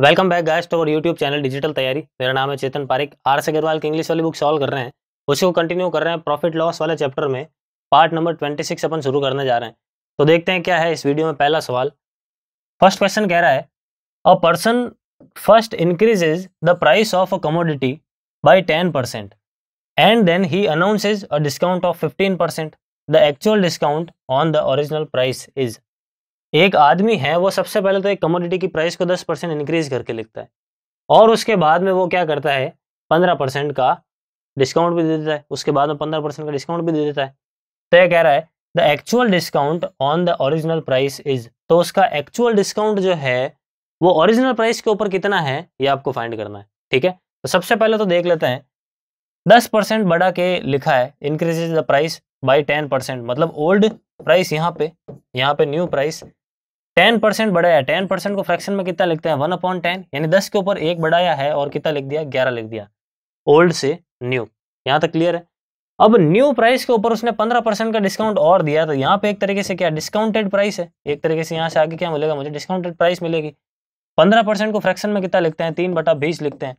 Welcome back guys to our YouTube channel digital Taiyari मेरा नाम है चेतन पारिक आर से अग्रवाल की इंग्लिश वाली बुक सॉल्व कर रहे हैं उसी को कंटिन्यू कर रहे हैं प्रॉफिट लॉस वाले चैप्टर में पार्ट नंबर ट्वेंटी सिक्स अपन शुरू करने जा रहे हैं तो देखते हैं क्या है इस वीडियो में पहला सवाल फर्स्ट क्वेश्चन कह रहा है a person first increases the price of a commodity by ten percent and then he announces a discount of fifteen percent the actual discount on the original price is एक आदमी है वो सबसे पहले तो एक कमोडिटी की प्राइस को दस परसेंट इंक्रीज करके लिखता है और उसके बाद में वो क्या करता है पंद्रह परसेंट का डिस्काउंट भी दे देता है उसके बाद में पंद्रह परसेंट का डिस्काउंट भी दे देता है तो यह कह रहा है the actual discount on the original price is तो उसका एक्चुअल डिस्काउंट जो है वो ओरिजिनल प्राइस के ऊपर कितना है ये आपको फाइंड करना है ठीक है तो सबसे पहले तो देख लेते हैं दस परसेंट बढ़ा के लिखा है increase the price by ten percent मतलब ओल्ड प्राइस यहाँ पे यहाँ पे न्यू प्राइस टेन परसेंट बढ़ाया टेन परसेंट को फ्रैक्शन में कितना लिखते हैं वन अपॉन टेन यानी दस के ऊपर एक बढ़ाया है और कितना लिख दिया ग्यारह लिख दिया ओल्ड से न्यू यहाँ तक क्लियर है अब न्यू प्राइस के ऊपर उसने पंद्रह परसेंट का डिस्काउंट और दिया तो यहाँ पे एक तरीके से क्या डिस्काउंटेड प्राइस है एक तरीके से यहाँ से आगे क्या मिलेगा मुझे डिस्काउंटेड प्राइस मिलेगी पंद्रह परसेंट को फ्रैक्शन में कितना लिखते हैं तीन बटा बीस लिखते हैं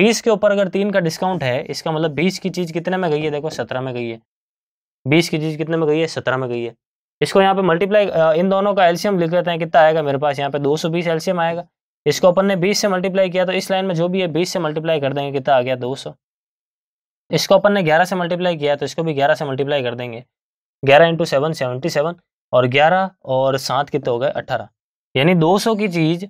बीस के ऊपर अगर तीन का डिस्काउंट है इसका मतलब बीस की चीज़ कितने में गई है देखो सत्रह में गई है बीस की चीज़ कितने में गई है सत्रह में गई है इसको यहाँ पे मल्टीप्लाई इन दोनों का एल्शियम लिख लेते हैं कितना आएगा मेरे पास यहाँ पे 220 एल्शियम आएगा इसको अपन ने 20 से मल्टीप्लाई किया तो इस लाइन में जो भी है 20 से मल्टीप्लाई कर देंगे कितना आ गया 200 इसको अपन ने 11 से मल्टीप्लाई किया तो इसको भी 11 से मल्टीप्लाई कर देंगे 11 इंटू सेवन सेवन और 11 और सात कितने हो गए अट्ठारह यानी 200 की चीज़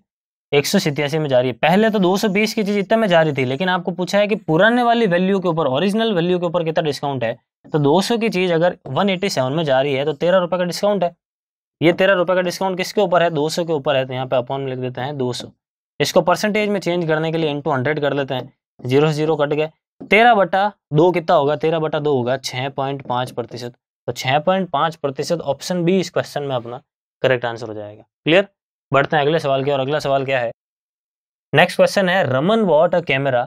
एक सौ सितयासी में जा रही है पहले तो 220 की चीज इतने में जा रही थी लेकिन आपको पूछा है कि पुराने वाली वैल्यू के ऊपर ओरिजिनल वैल्यू के ऊपर कितना डिस्काउंट है तो 200 की चीज अगर 187 में जा रही है तो तेरह रुपए का डिस्काउंट है ये तेरह रुपए का डिस्काउंट किसके ऊपर है सौ के ऊपर है तो यहाँ पे अपॉन लिख देते हैं सौ इसको परसेंटेज में चेंज करने के लिए इंटू हंड्रेड कर लेते हैं जीरो से जीरो कट गए तेरह बटा दो कितना होगा तेरह बटा दो होगा छः पॉइंट पाँच प्रतिशत तो छः पॉइंट पाँच प्रतिशत ऑप्शन बी इस क्वेश्चन में अपना करेक्ट आंसर हो जाएगा क्लियर बढ़ते हैं अगले सवाल की और अगला सवाल क्या है नेक्स्ट क्वेश्चन है Raman bought a camera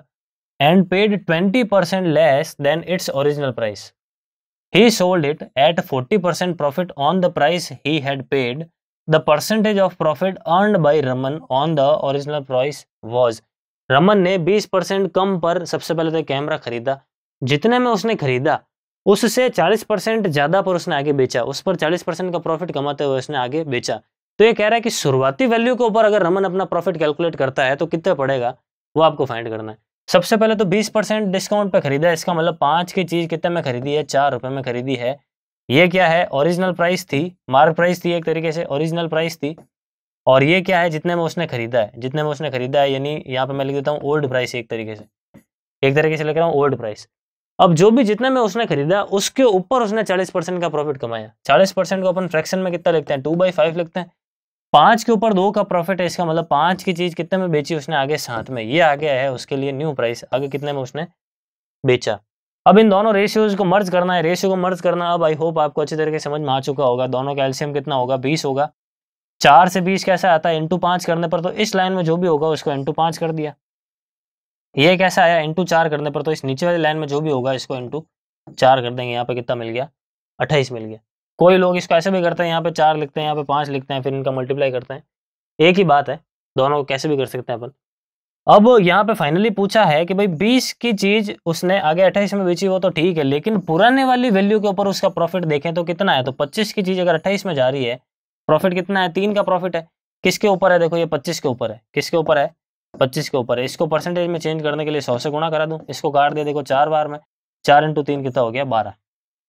and paid twenty percent less than its original price he sold it at 40% profit on the price he had paid the percentage of profit earn by Raman on the original price was Raman ने 20% कम पर सबसे पहले तो camera खरीदा जितने में उसने खरीदा उससे 40% ज़्यादा पर उसने आगे बेचा उस पर 40% का प्रॉफिट कमाते हुए उसने आगे बेचा तो ये कह रहा है कि शुरुआती वैल्यू के ऊपर अगर रमन अपना प्रॉफिट कैलकुलेट करता है तो कितना पड़ेगा वो आपको फाइंड करना है सबसे पहले तो 20 परसेंट डिस्काउंट पे खरीदा है इसका मतलब पांच की चीज़ कितने में खरीदी है चार रुपए में खरीदी है ये क्या है ओरिजिनल प्राइस थी मार्क प्राइस थी एक तरीके से ओरिजिनल प्राइस थी और ये क्या है जितने में उसने खरीदा है जितने में उसने खरीदा है यानी यहाँ पे मैं लिख देता हूँ ओल्ड प्राइस एक तरीके से एक तरीके से लिख रहा हूँ ओल्ड प्राइस अब जो भी जितने में उसने खरीदा उसके ऊपर उसने चालीस परसेंट का प्रॉफिट कमाया चालीस परसेंट को अपन फ्रैक्शन में कितना लिखते हैं टू बाई फाइव लिखते हैं पांच के ऊपर दो का प्रॉफिट है इसका मतलब पांच की चीज़ कितने में बेची उसने आगे साथ में ये आ गया है उसके लिए न्यू प्राइस आगे कितने में उसने बेचा अब इन दोनों रेशियोज को मर्ज करना है रेशियो को मर्ज करना अब आई होप आपको अच्छी तरीके से समझ में आ चुका होगा दोनों का एल्शियम कितना होगा बीस होगा चार से बीस कैसा आता है इंटू पांच करने पर तो इस लाइन में जो भी होगा उसको इंटू पांच कर दिया ये कैसा आया इंटू चार करने पर तो इस नीचे वाली लाइन में जो भी होगा इसको इंटू चार कर देंगे यहाँ पे कितना मिल गया अट्ठाईस मिल गया कोई लोग इसको ऐसे भी करते हैं यहाँ पे चार लिखते हैं यहाँ पे पाँच लिखते हैं फिर इनका मल्टीप्लाई करते हैं एक ही बात है दोनों को कैसे भी कर सकते हैं अपन अब यहाँ पे फाइनली पूछा है कि भाई बीस की चीज उसने आगे अट्ठाईस में बेची वो तो ठीक है लेकिन पुराने वाली वैल्यू के ऊपर उसका प्रॉफिट देखें तो कितना है तो पच्चीस की चीज अगर अट्ठाईस में जा रही है प्रॉफिट कितना है तीन का प्रॉफिट है किसके ऊपर है देखो ये पच्चीस के ऊपर है किसके ऊपर है पच्चीस के ऊपर है इसको परसेंटेज में चेंज करने के लिए सौ से गुणा करा दूँ इसको काट दे देखो चार बार में चार इंटू तीन कितना हो गया बारह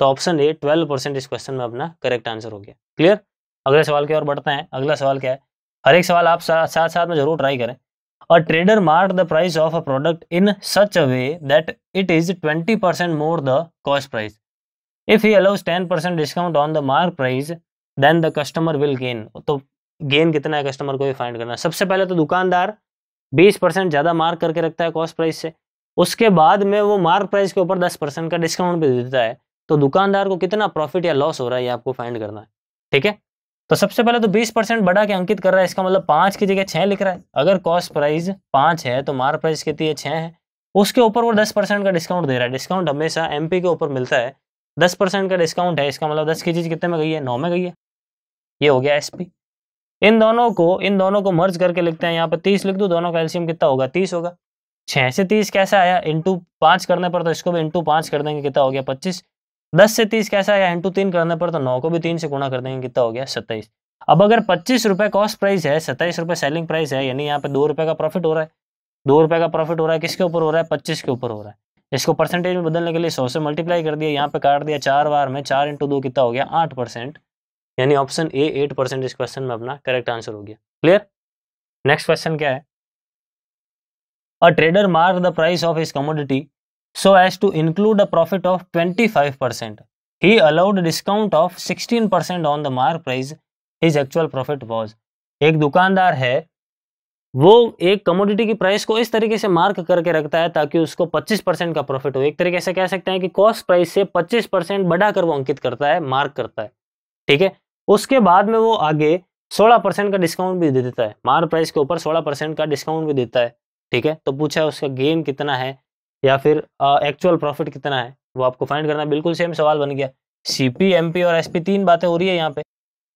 तो ऑप्शन ए ट्वेल्व परसेंट इस क्वेश्चन में अपना करेक्ट आंसर हो गया क्लियर अगले सवाल की ओर बढ़ते हैं अगला सवाल क्या है हर एक सवाल आप साथ साथ में जरूर ट्राई करें a trader mark the price of a product in such a way that it is twenty percent more the cost price if he allows ten percent discount on the mark price then the customer will gain तो gain कितना है customer को भी find करना सबसे पहले तो दुकानदार बीस परसेंट ज़्यादा मार्क करके रखता है कॉस्ट प्राइस से उसके बाद में वो मार्क प्राइस के ऊपर दस परसेंट का डिस्काउंट भी देता है तो दुकानदार को कितना प्रॉफिट या लॉस हो रहा है ये आपको फाइंड करना है ठीक है तो सबसे पहले तो 20 परसेंट बढ़ा के अंकित कर रहा है इसका मतलब पांच की जगह छह लिख रहा है अगर कॉस्ट प्राइस पांच है तो मार प्राइस कितनी है छह है उसके ऊपर वो दस परसेंट का डिस्काउंट दे रहा है डिस्काउंट हमेशा एम के ऊपर मिलता है दस परसेंट का डिस्काउंट है इसका मतलब दस की चीज़ कितने में गई है नौ में गई है ये हो गया एस इन दोनों को इन दोनों को मर्ज करके लिखते हैं यहाँ पर तीस लिख दो दोनों का कितना होगा तीस होगा छह से तीस कैसे आया इंटू पांच करने पर तो इसको भी इंटू पांच कर देंगे कितना हो गया पच्चीस दस से तीस कैसा है इंटू तीन करने पर तो नौ को भी तीन से गुणा कर देंगे कितना हो गया सत्ताईस अब अगर पच्चीस रुपए कॉस्ट प्राइस है सत्ताईस रुपए सेलिंग प्राइस है यानी यहाँ पे दो रुपए का प्रॉफिट हो रहा है दो रुपए का प्रॉफिट हो रहा है किसके ऊपर हो रहा है पच्चीस के ऊपर हो रहा है इसको परसेंटेज में बदलने के लिए सौ से मल्टीप्लाई कर दिया यहाँ पे काट दिया चार बार में चार इंटू दो कितना हो गया आठ परसेंट यानी ऑप्शन ए एट परसेंट इस क्वेश्चन में अपना करेक्ट आंसर हो गया क्लियर नेक्स्ट क्वेश्चन क्या है a trader mark the price of इस commodity so as to include a profit of 25%. He allowed a discount of 16% on the mark price. His actual profit was. एक दुकानदार है वो एक कमोडिटी की price को इस तरीके से मार्क करके रखता है ताकि उसको 25 परसेंट का प्रॉफिट हो एक तरीके से कह सकते हैं कि कॉस्ट प्राइस से 25 परसेंट बढ़ाकर वो अंकित करता है मार्क करता है ठीक है उसके बाद में वो आगे 16 परसेंट का डिस्काउंट भी दे देता है मार्क प्राइस के ऊपर 16 परसेंट का डिस्काउंट भी देता है ठीक है तो पूछा है उसका गेन कितना है या फिर एक्चुअल प्रॉफिट कितना है वो आपको फाइंड करना बिल्कुल सेम सवाल बन गया सीपी पी और एसपी तीन बातें हो रही है यहाँ पे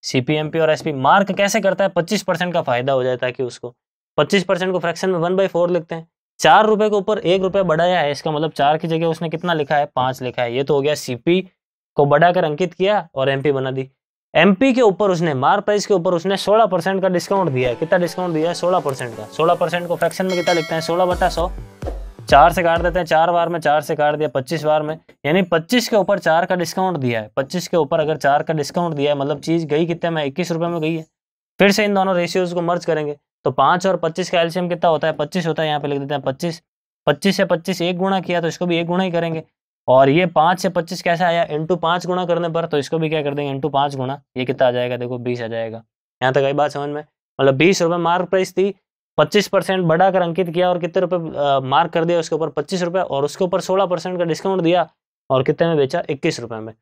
सीपी और एसपी मार्क कैसे करता है पच्चीस परसेंट का फायदा हो जाए ताकि उसको पच्चीस परसेंट को फ्रैक्शन में वन बाई फोर लिखते हैं चार रुपए के ऊपर एक रुपया बढ़ाया है इसका मतलब चार की जगह उसने कितना लिखा है पांच लिखा है ये तो हो गया सीपी को बढ़ाकर अंकित किया और एमपी बना दी एमपी के ऊपर उसने मार प्राइस के ऊपर उसने 16 परसेंट का डिस्काउंट दिया है कितना डिस्काउंट दिया है 16 परसेंट का 16 परसेंट को फ्रैक्शन में कितना लिखते हैं सोलह बटा सौ चार से काट देते हैं चार बार में चार से काट दिया पच्चीस बार में यानी पच्चीस के ऊपर चार का डिस्काउंट दिया है पच्चीस के ऊपर अगर चार का डिस्काउंट दिया है मतलब चीज़ गई कितने में इक्कीस रुपये में गई है फिर से इन दोनों रेशियोज को मर्ज करेंगे तो पाँच और पच्चीस का एल्शियम कितना होता है पच्चीस होता है यहाँ पे लिख देते हैं पच्चीस पच्चीस से पच्चीस एक गुणा किया तो इसको भी एक गुणा ही करेंगे और ये पाँच से पच्चीस कैसे आया इंटू पाँच गुणा करने पर तो इसको भी क्या कर देंगे इंटू पाँच गुणा ये कितना आ जाएगा देखो बीस आ जाएगा यहाँ तक आई बात समझ में मतलब बीस रुपये मार्क प्राइस थी पच्चीस परसेंट बढ़ाकर अंकित किया और कितने रुपए मार्क कर दिया उसके ऊपर पच्चीस रुपए और उसके ऊपर सोलह परसेंट का डिस्काउंट दिया और कितने में बेचा इक्कीस रुपए में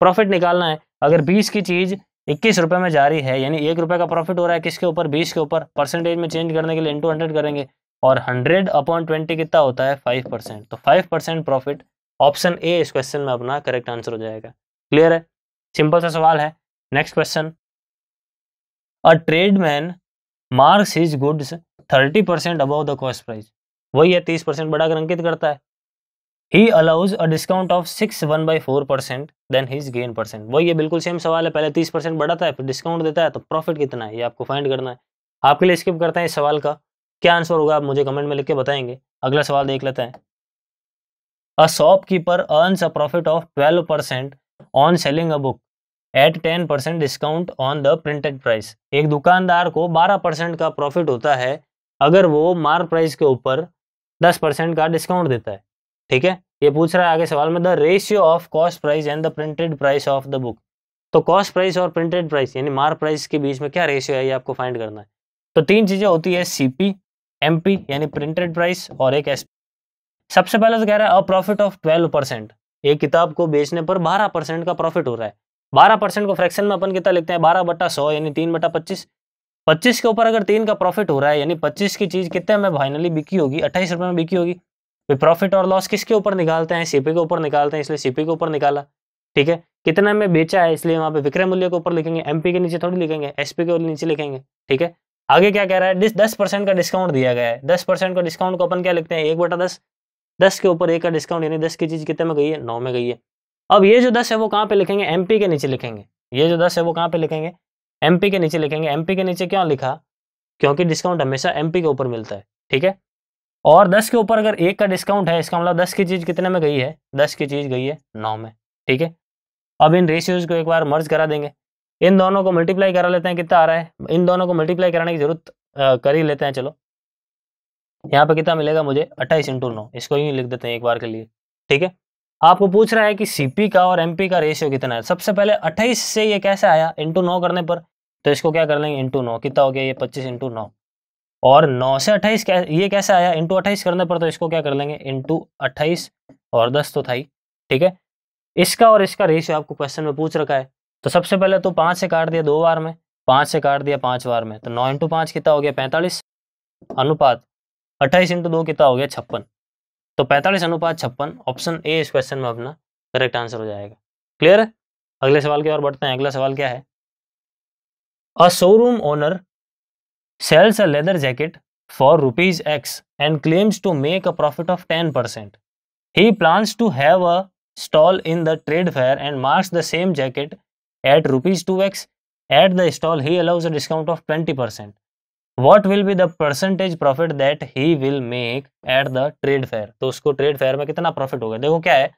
प्रॉफिट निकालना है अगर बीस की चीज इक्कीस रुपए में जारी है यानी एक रुपए का प्रॉफिट हो रहा है किसके ऊपर बीस के ऊपर परसेंटेज में चेंज करने के लिए इंटू हंड्रेड करेंगे और हंड्रेड अपॉन ट्वेंटी कितना होता है फाइव परसेंट तो five percent profit option A इस क्वेश्चन में अपना करेक्ट आंसर हो जाएगा क्लियर है सिंपल सा सवाल है next question a tradesman marks his goods thirty percent above the cost price वही है तीस परसेंट बढ़ाकर अंकित करता है he allows a discount of six one by four percent then his gain percent वही है बिल्कुल सेम सवाल है पहले तीस परसेंट बढ़ाता है फिर डिस्काउंट देता है तो प्रॉफिट कितना है ये आपको फाइंड करना है आपके लिए स्किप करते हैं इस सवाल का क्या आंसर होगा आप मुझे कमेंट में लिख के बताएंगे अगला सवाल देख लेते हैं a shopkeeper earns a profit of twelve percent on selling a book at ten percent discount on the printed price एक दुकानदार को बारह परसेंट का प्रॉफिट होता है अगर वो मार्क प्राइस के ऊपर दस परसेंट का डिस्काउंट देता है ठीक है ये पूछ रहा है आगे सवाल में the ratio of cost price and the printed price of the book तो कॉस्ट प्राइस और प्रिंटेड प्राइस यानी मार्क प्राइस के बीच में क्या रेशियो है ये आपको फाइंड करना है तो तीन चीज़ें होती है सी पी एम पी यानी प्रिंटेड प्राइस और एक एस सबसे पहले तो कह रहा है a profit of twelve percent एक किताब को बेचने पर बारह परसेंट का प्रॉफिट हो रहा है बारह परसेंट को फ्रैक्शन में अपन कितना लिखते हैं बारह बटा सौ यानी तीन बटा पच्चीस पच्चीस के ऊपर अगर तीन का प्रॉफिट हो रहा है यानी पच्चीस की चीज कितने में फाइनली बिकी होगी अट्ठाईस रुपए में बिकी होगी प्रॉफिट और लॉस किसके ऊपर निकालते हैं सीपी के ऊपर निकालते हैं इसलिए सीपी के ऊपर निकाला ठीक है कितना में बेचा है इसलिए वहां पे विक्रय मूल्य के ऊपर लिखेंगे एमपी के नीचे थोड़ी लिखेंगे एसपी के नीचे लिखेंगे ठीक है आगे क्या कह रहा है दस परसेंट का डिस्काउंट दिया गया है दस परसेंट का डिस्काउंट को अपन क्या लिखते हैं एक बटा दस दस के ऊपर एक का डिस्काउंट यानी दस की चीज कितने में गई है नौ में गई है अब ये जो दस है वो कहाँ पे लिखेंगे एमपी के नीचे लिखेंगे ये जो दस है वो कहाँ पे लिखेंगे एमपी के नीचे लिखेंगे एमपी के नीचे क्यों लिखा क्योंकि डिस्काउंट हमेशा एमपी के ऊपर मिलता है ठीक है और दस के ऊपर अगर एक का डिस्काउंट है इसका मतलब दस की चीज़ कितने में गई है दस की चीज़ गई है नौ में ठीक है अब इन रेशियोज को एक बार मर्ज करा देंगे इन दोनों को मल्टीप्लाई करा लेते हैं कितना आ रहा है इन दोनों को मल्टीप्लाई कराने की जरूरत कर ही लेते हैं चलो यहाँ पे कितना मिलेगा मुझे अट्ठाईस इंटू नौ इसको यूँ लिख देते हैं एक बार के लिए ठीक है आपको पूछ रहा है कि सीपी का और एमपी का रेशियो कितना है सबसे पहले अट्ठाईस से ये कैसे आया इंटू नौ करने पर तो इसको क्या कर लेंगे इंटू नौ कितना हो गया ये पच्चीस इंटू नौ और नौ से अट्ठाईस कै ये कैसे आया इंटू अट्ठाईस करने पर तो इसको क्या कर लेंगे इंटू अट्ठाईस और दस तो था ही ठीक है इसका और इसका रेशियो आपको क्वेश्चन में पूछ रखा है तो सबसे पहले तो पाँच से काट दिया दो बार में पाँच से काट दिया पाँच बार में तो नौ इंटू पाँच कितना हो गया पैंतालीस अनुपात अट्ठाईस इंटू दो कितना हो गया छप्पन तो पैंतालीस अनुपात छप्पन ऑप्शन ए इस क्वेश्चन में अपना करेक्ट आंसर हो जाएगा क्लियर है अगले सवाल की ओर बढ़ते हैं अगला सवाल क्या है a showroom owner sells a leather jacket for rupees X and claims to make a profit of ten percent he plans to have a stall in the trade fair and marks the same jacket at rupees two X at the stall he allows a discount of twenty percent what will be the percentage profit that he will make at the trade fair तो उसको trade fair में कितना profit होगा देखो क्या है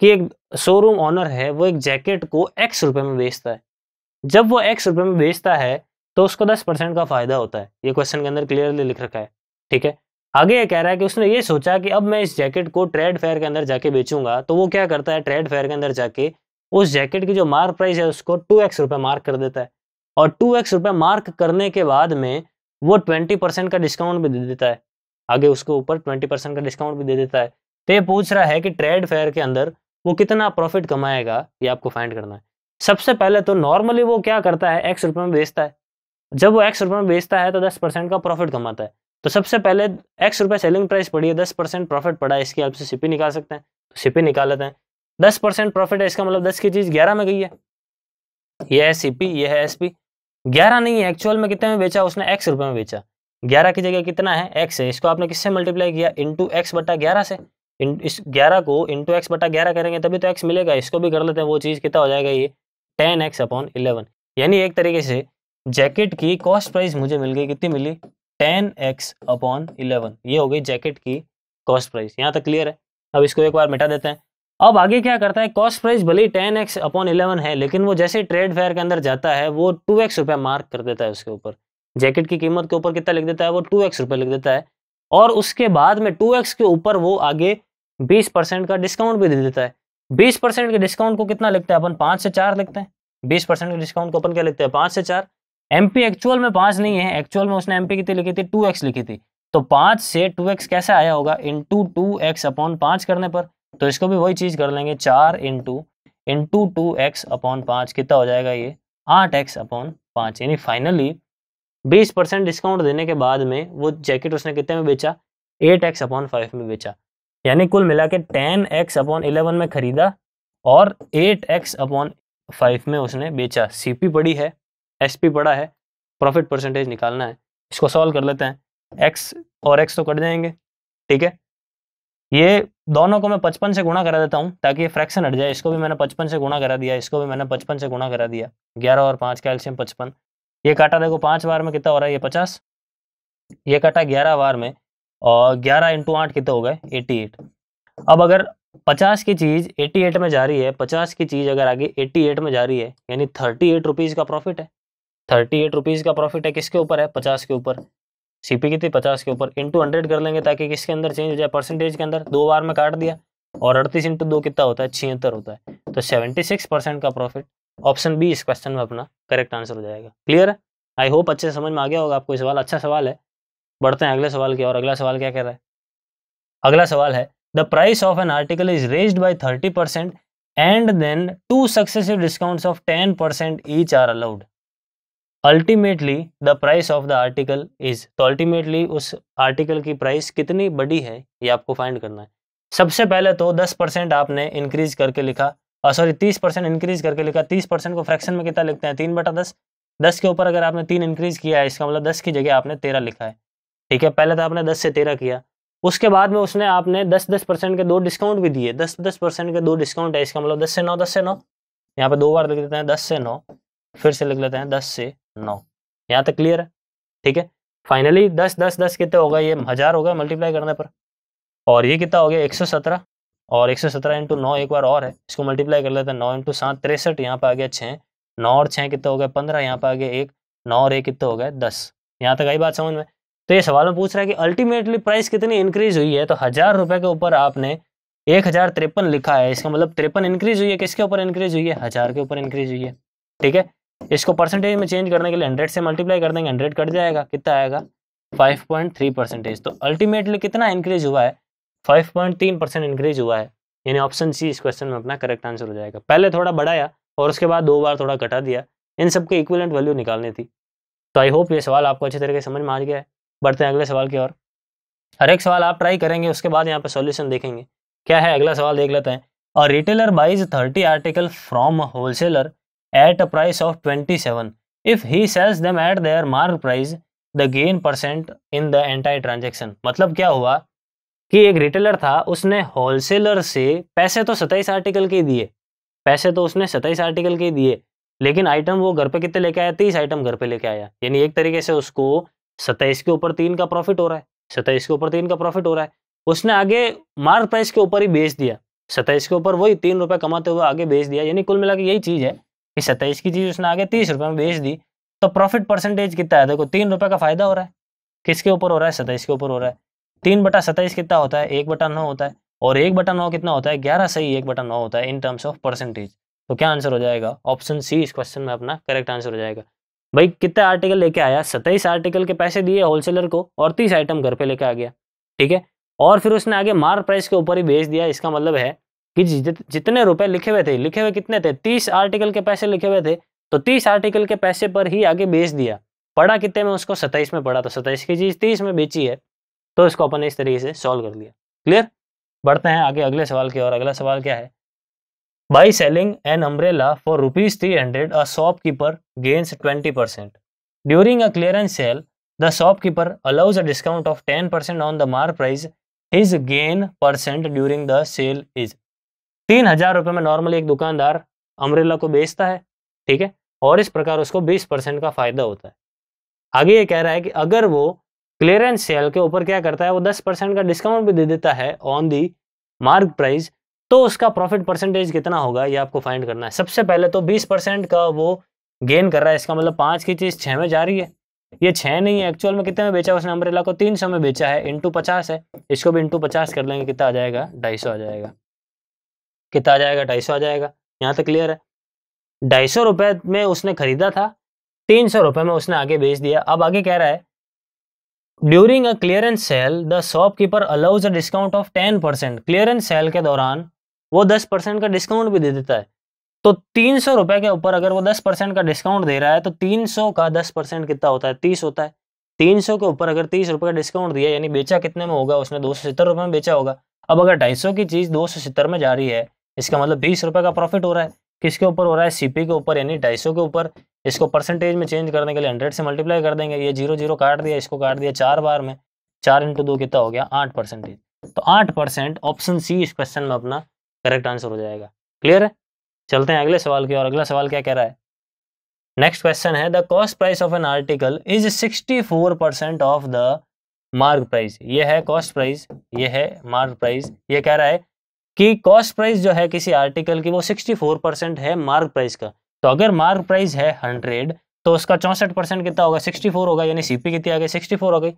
कि एक शोरूम ऑनर है वो एक जैकेट को एक्स रुपए में बेचता है जब वो एक्स रुपए में बेचता है तो उसको दस परसेंट का फायदा होता है ये क्वेश्चन के अंदर क्लियरली लिख रखा है ठीक है आगे ये कह रहा है कि उसने ये सोचा कि अब मैं इस जैकेट को ट्रेड फेयर के अंदर जाके बेचूंगा तो वो क्या करता है ट्रेड फेयर के अंदर जाके उस जैकेट की जो मार्क प्राइस है उसको टू एक्स रुपये मार्क कर देता है और टू एक्स रुपये मार्क करने के बाद में वो ट्वेंटी परसेंट का डिस्काउंट भी दे देता है आगे उसके ऊपर ट्वेंटी परसेंट का डिस्काउंट भी दे देता है तो ये पूछ रहा है कि ट्रेड फेयर के अंदर वो कितना प्रॉफिट कमाएगा ये आपको फाइंड करना है सबसे पहले तो नॉर्मली वो क्या करता है एक्स रुपये में बेचता है जब वो एक्स रुपये में बेचता है तो दस परसेंट का प्रॉफिट कमाता है तो सबसे पहले एक्स रुपये सेलिंग प्राइस पड़ी है दस परसेंट प्रॉफिट पड़ा है इसकी हेल्प से सिपी निकाल सकते हैं तो सीपी निकाल लेते हैं दस परसेंट प्रॉफिट है इसका मतलब दस की चीज़ ग्यारह में गई है यह है सीपी ये है एसपी ग्यारह नहीं है एक्चुअल में कितने में बेचा उसने एक्स रुपये में बेचा ग्यारह की जगह कितना है एक्स है इसको आपने किससे मल्टीप्लाई किया इंटू एक्स बटा ग्यारह से इस ग्यारह को इंटू एक्स बटा ग्यारह करेंगे तभी तो एक्स मिलेगा इसको भी कर लेते हैं वो चीज़ कितना हो जाएगा ये टेन एक्स अपॉन इलेवन यानी एक तरीके से जैकेट की कॉस्ट प्राइस मुझे मिल गई कितनी मिली टेन एक्स अपॉन इलेवन ये हो गई जैकेट की कॉस्ट प्राइस यहाँ तक क्लियर है अब इसको एक बार मिटा देते हैं अब आगे क्या करता है कॉस्ट प्राइस भले टेन एक्स अपॉन इलेवन है लेकिन वो जैसे ट्रेड फेयर के अंदर जाता है वो टू एक्स रुपया मार्क कर देता है उसके ऊपर जैकेट की कीमत के ऊपर कितना लिख देता है वो टू एक्स रुपये लिख देता है और उसके बाद में टू एक्स के ऊपर वो आगे बीस परसेंट का डिस्काउंट भी दे देता है बीस परसेंट के डिस्काउंट को कितना लिखते हैं अपन पांच से चार लिखते हैं बीस परसेंट के डिस्काउंट को अपन क्या लिखते हैं पांच से चार एम एक्चुअल में पांच नहीं है एक्चुअल में उसने एम कितनी लिखी थी टू एक्स लिखी थी तो पांच से टू एक्स कैसे आया होगा इंटू टू एक्स अपॉन पांच करने पर तो इसको भी वही चीज़ कर लेंगे चार into into two X upon पांच कितना हो जाएगा ये आठ एक्स अपॉन पांच यानी फाइनली बीस परसेंट डिस्काउंट देने के बाद में वो जैकेट उसने कितने में बेचा एट एक्स अपॉन फाइव में बेचा यानी कुल मिला के टेन एक्स अपॉन इलेवन में खरीदा और एट एक्स अपॉन फाइव में उसने बेचा सीपी पड़ी है एसपी पड़ा है प्रॉफिट परसेंटेज निकालना है इसको सॉल्व कर लेते हैं एक्स और एक्स तो कट जाएंगे ठीक है ये दोनों को मैं पचपन से गुणा करा देता हूँ ताकि ये फ्रैक्शन हट जाए इसको भी मैंने पचपन से गुणा करा दिया इसको भी मैंने पचपन से गुणा करा दिया ग्यारह और पाँच का एल्शियम पचपन ये काटा देखो पाँच बार में कितना हो रहा है ये पचास ये काटा ग्यारह बार में और ग्यारह इंटू आठ कितने हो गए एटी एट अब अगर पचास की चीज़ एटी एट में जा रही है पचास की चीज़ अगर आगे एटी एट में जा रही है यानी थर्टी एट रुपीज़ का प्रॉफिट है थर्टी एट रुपीज़ का प्रॉफिट है किसके ऊपर है पचास के ऊपर सी पी कितनी पचास के ऊपर इंटू हंड्रेड कर लेंगे ताकि किसके अंदर चेंज हो जाए परसेंटेज के अंदर दो बार में काट दिया और अड़तीस इंटू दो कितना होता है छिहत्तर होता है तो सेवेंटी सिक्स परसेंट का प्रॉफिट ऑप्शन बी इस क्वेश्चन में अपना करेक्ट आंसर हो जाएगा क्लियर है आई होप अच्छे समझ में आ गया होगा आपको सवाल अच्छा सवाल है बढ़ते हैं अगले सवाल की और अगला सवाल क्या कह रहा है अगला सवाल है the price of an article is raise by thirty percent and then two successive discount of ten percent each are allowed ultimately the price of the article is तो अल्टीमेटली उस आर्टिकल की प्राइस कितनी बड़ी है ये आपको find करना है सबसे पहले तो दस परसेंट आपने इंक्रीज करके लिखा सॉरी तीस परसेंट इंक्रीज करके लिखा तीस परसेंट को फ्रैक्शन में कितना लिखते हैं तीन बटा दस दस के ऊपर अगर आपने तीन इंक्रीज किया है इसका मतलब दस की जगह आपने तेरह लिखा है ठीक है पहले तो आपने दस से तेरह किया उसके बाद में उसने आपने दस दस परसेंट के दो डिस्काउंट भी दिए दस दस परसेंट के दो डिस्काउंट है इसका मतलब दस से नौ दस से नौ यहाँ पे दो बार लिख लेते हैं दस से नौ फिर से लिख लेते हैं दस से नौ यहाँ तक क्लियर है ठीक है फाइनली दस दस दस कितने होगा ये हजार हो गए मल्टीप्लाई करने पर और ये कितना हो गया एक सौ सत्रह और एक सौ सत्रह इंटू नौ एक बार और है इसको मल्टीप्लाई कर लेते हैं नौ इंटू सात तिरसठ यहाँ पे आ गया छः नौ और छः कितने हो गए पंद्रह यहाँ पे आ गया एक नौ और एक कितने हो गए दस यहाँ तक आई बात समझ में तो ये सवाल में पूछ रहा है कि अल्टीमेटली प्राइस कितनी इंक्रीज हुई है तो हज़ार रुपए के ऊपर आपने एक हज़ार तिरपन लिखा है इसका मतलब तिरपन इंक्रीज हुई है किसके ऊपर इंक्रीज हुई है हज़ार के ऊपर इंक्रीज हुई है ठीक है इसको परसेंटेज में चेंज करने के लिए हंड्रेड से मल्टीप्लाई कर देंगे हंड्रेड कट जाएगा कितना आएगा फाइव पॉइंट थ्री परसेंटेज तो अल्टीमेटली कितना इंक्रीज हुआ है फाइव पॉइंट तीन परसेंट इंक्रीज हुआ है यानी ऑप्शन सी इस क्वेश्चन में अपना करेक्ट आंसर हो जाएगा पहले थोड़ा बढ़ाया और उसके बाद दो बार थोड़ा घटा दिया इन सबके इक्वलेंट वैल्यू निकालनी थी तो आई होप ये सवाल आपको अच्छे तरीके से समझ में आ गया है बढ़ते हैं अगले सवाल की ओर हर एक सवाल आप ट्राई करेंगे उसके बाद यहाँ पे सॉल्यूशन देखेंगे क्या है अगला सवाल देख लेते हैं और retailer buys thirty article from wholesaler at a price of twenty seven if he sells them at their mark price the gain percent in the entire transaction मतलब क्या हुआ कि एक रिटेलर था उसने होलसेलर से पैसे तो सताइस आर्टिकल के दिए पैसे तो उसने सताइस आर्टिकल के दिए लेकिन आइटम वो घर पे कितने लेके आया तीस आइटम घर पे लेके आया यानी एक तरीके से उसको सत्ताईस के ऊपर तीन का प्रॉफिट हो रहा है सत्ताईस के ऊपर तीन का प्रॉफिट हो रहा है उसने आगे मार्क प्राइस के ऊपर ही बेच दिया सत्ताईस के ऊपर वही तीन रुपए कमाते हुए आगे बेच दिया यानी कुल मिला यही चीज है कि सत्ताईस की चीज उसने आगे तीस रुपए में बेच दी तो प्रॉफिट परसेंटेज कितना है देखो तीन रुपए का फायदा हो रहा है किसके ऊपर हो रहा है सत्ताईस के ऊपर हो रहा है तीन बटा सत्ताईस कितना होता है एक बटा नौ होता है और एक बटा नौ कितना होता है ग्यारह सही एक बटा नौ होता है इन टर्म्स ऑफ परसेंटेज तो क्या आंसर हो जाएगा ऑप्शन सी इस क्वेश्चन में अपना करेक्ट आंसर हो जाएगा भाई कितने आर्टिकल लेके आया सत्ताईस आर्टिकल के पैसे दिए होलसेलर को और तीस आइटम घर पे लेके आ गया ठीक है और फिर उसने आगे मार प्राइस के ऊपर ही बेच दिया इसका मतलब है कि जितने रुपए लिखे हुए थे लिखे हुए कितने थे तीस आर्टिकल के पैसे लिखे हुए थे तो तीस आर्टिकल के पैसे पर ही आगे बेच दिया पढ़ा कितने में उसको सत्ताईस में पढ़ा तो सत्ताईस की चीज तीस में बेची है तो इसको अपन इस तरीके से सॉल्व कर लिया क्लियर बढ़ते हैं आगे अगले सवाल की और अगला सवाल क्या है by selling an umbrella for rupees three hundred a shopkeeper gains twenty percent during a clearance sale the shopkeeper allows a discount of ten percent on the mark price his gain percent during the sale is तीन हजार रुपये में normally एक दुकानदार umbrella को बेचता है ठीक है और इस प्रकार उसको बीस परसेंट का फायदा होता है आगे ये कह रहा है कि अगर वो क्लियरेंस सेल के ऊपर क्या करता है वो दस परसेंट का डिस्काउंट भी दे देता है ऑन दी मार्क प्राइज़ तो उसका प्रॉफिट परसेंटेज कितना होगा ये आपको फाइंड करना है सबसे पहले तो बीस परसेंट का वो गेन कर रहा है इसका मतलब पाँच की चीज़ छः में जा रही है ये छः नहीं है एक्चुअल में कितने में बेचा उसने अम्ब्रेला को तीन सौ में बेचा है इंटू पचास है इसको भी इंटू पचास कर लेंगे कितना आ जाएगा ढाई सौ आ जाएगा कितना आ जाएगा ढाई सौ आ जाएगा यहाँ तक क्लियर है ढाई सौ रुपये में उसने खरीदा था तीन सौ रुपये में उसने आगे बेच दिया अब आगे कह रहा है during a clearance sale the shopkeeper allows a discount of ten percent clearance sale के दौरान वो दस परसेंट का डिस्काउंट भी दे देता है तो तीन सौ रुपए के ऊपर अगर वो दस परसेंट का डिस्काउंट दे रहा है तो तीन सौ का दस परसेंट कितना होता है तीस होता है तीन सौ के ऊपर अगर तीस रुपए का डिस्काउंट दिया यानी बेचा कितने में होगा उसने दो सौ सत्तर रुपए में बेचा होगा अब अगर ढाई सौ की चीज दो सौ सत्तर में जा रही है इसका मतलब बीस रुपए का प्रॉफिट हो रहा है किसके ऊपर हो रहा है सीपी के ऊपर यानी ढाई के ऊपर इसको परसेंटेज में चेंज करने के लिए हंड्रेड से मल्टीप्लाई कर देंगे ये जीरो जीरो काट दिया इसको काट दिया चार बार में चार इंटू दो कितना हो गया आठ परसेंटेज तो आठ परसेंट ऑप्शन सी इस क्वेश्चन में अपना करेक्ट आंसर हो जाएगा क्लियर है चलते हैं अगले सवाल की और अगला सवाल क्या कह रहा है नेक्स्ट क्वेश्चन है the cost price of an article is 64 percent of the mark price ये है कॉस्ट प्राइस ये है मार्क प्राइस ये कह रहा है कि कॉस्ट प्राइस जो है किसी आर्टिकल की वो 64 परसेंट है मार्क प्राइस का तो अगर मार्क प्राइस है 100 तो उसका चौंसठ परसेंट कितना होगा फोर होगा यानी सीपी कितनी आ गई फोर हो गई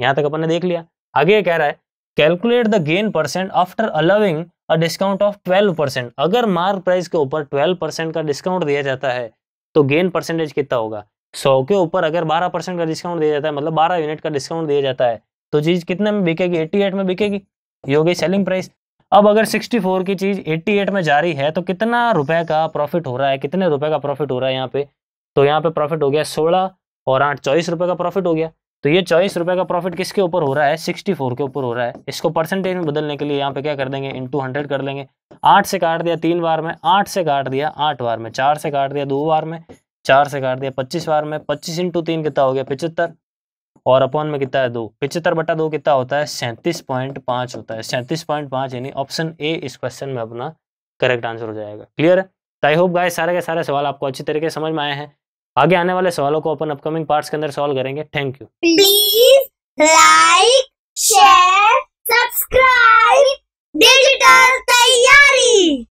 यहाँ तक अपन ने देख लिया आगे ये कह रहा है calculate the gain percent after allowing a discount of 12 percent अगर मार्क प्राइस के ऊपर 12 परसेंट का डिस्काउंट दिया जाता है तो गेन परसेंटेज कितना होगा 100 के ऊपर अगर 12 परसेंट का डिस्काउंट दिया जाता है मतलब 12 यूनिट का डिस्काउंट दिया जाता है तो चीज़ कितने में बिकेगी 88 में बिकेगी ये हो गई सेलिंग प्राइस अब अगर 64 की चीज़ 88 में जारी है तो कितना रुपए का प्रॉफिट हो रहा है कितने रुपए का प्रॉफिट हो रहा है यहाँ पे तो यहाँ पे प्रॉफिट हो गया सोलह और आठ चौबीस रुपए का प्रॉफिट हो गया तो ये चौबीस रुपए का प्रॉफिट किसके ऊपर हो रहा है सिक्सटी फोर के ऊपर हो रहा है इसको परसेंटेज में बदलने के लिए यहाँ पे क्या कर देंगे इंटू हंड्रेड कर लेंगे आठ से काट दिया तीन बार में आठ से काट दिया आठ बार में चार से काट दिया दो बार में चार से काट दिया पच्चीस बार में पच्चीस इंटू तीन कितना हो गया पिचहत्तर और अपॉन में कितना है दो पिचहत्तर बटा दो कितना होता है सैंतीस पॉइंट पांच होता है सैंतीस पॉइंट पांच यानी ऑप्शन ए इस क्वेश्चन में अपना करेक्ट आंसर हो जाएगा क्लियर है तो आई होप गाय सारे के सारे सवाल आपको अच्छी तरीके से समझ में आए हैं आगे आने वाले सवालों को अपन अपकमिंग पार्ट्स के अंदर सॉल्व करेंगे thank you please like share subscribe digital तैयारी